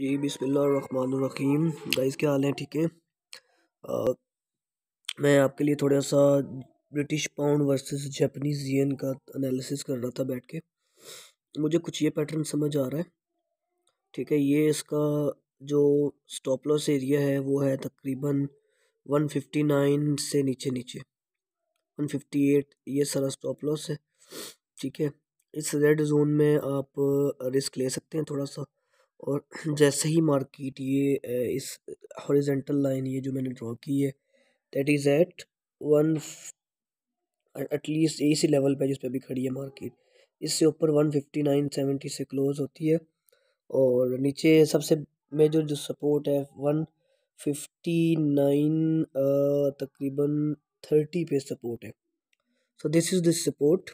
जी बिसमीम गाइस क्या हाल है ठीक है मैं आपके लिए थोड़ा सा British pound versus Japanese yen का एनालिसिस कर रहा था बैठ के मुझे कुछ ये पैटर्न समझ आ रहा है ठीक है ये इसका जो स्टॉप लॉस एरिया है वो है तकरीबन 159 से नीचे नीचे 158 ये सारा स्टॉप लॉस है ठीक है इस रेड जोन में आप रिस्क ले सकते हैं थोड़ा सा और जैसे ही मार्केट ये इस हॉरिजेंटल लाइन ये जो मैंने ड्रॉ की है that is at one at least इसी लेवल पे जिस पे भी खड़ी है मार्केट इससे ऊपर वन फिफ्टी नाइन सेवेंटी से क्लोज होती है और नीचे सबसे मेजर जो सपोर्ट है वन फिफ्टी नाइन तकरीबन थर्टी पे सपोर्ट है so this is this support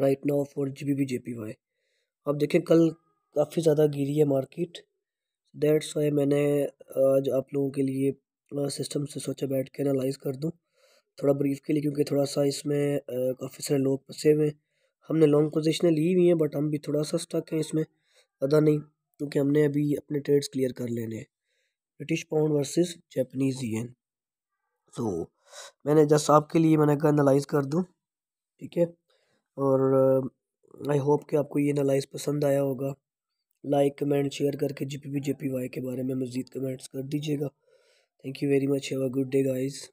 right now for G B B J P Y अब देखें कल काफ़ी ज़्यादा गिरी है मार्केट डेट्स वाई मैंने आज आप लोगों के लिए सिस्टम से सोचा बैठ के एनालाइज कर दूँ थोड़ा ब्रीफ के लिए क्योंकि थोड़ा सा इसमें काफ़ी सारे लोग फंसे हुए हैं हमने लॉन्ग पोजिशनें ली हुई हैं बट हम भी थोड़ा सा स्टक हैं इसमें अदा नहीं क्योंकि हमने अभी अपने ट्रेड्स क्लियर कर लेने हैं British pound versus Japanese yen तो मैंने जस्ट आपके लिए मैंने कहा एनालाइज कर दूँ ठीक है और आई होप कि आपको ये एनालाइज पसंद आया होगा लाइक कमेंट शेयर करके जे पी वाई के बारे में मज़ीद कमेंट्स कर दीजिएगा thank you very much have a good day guys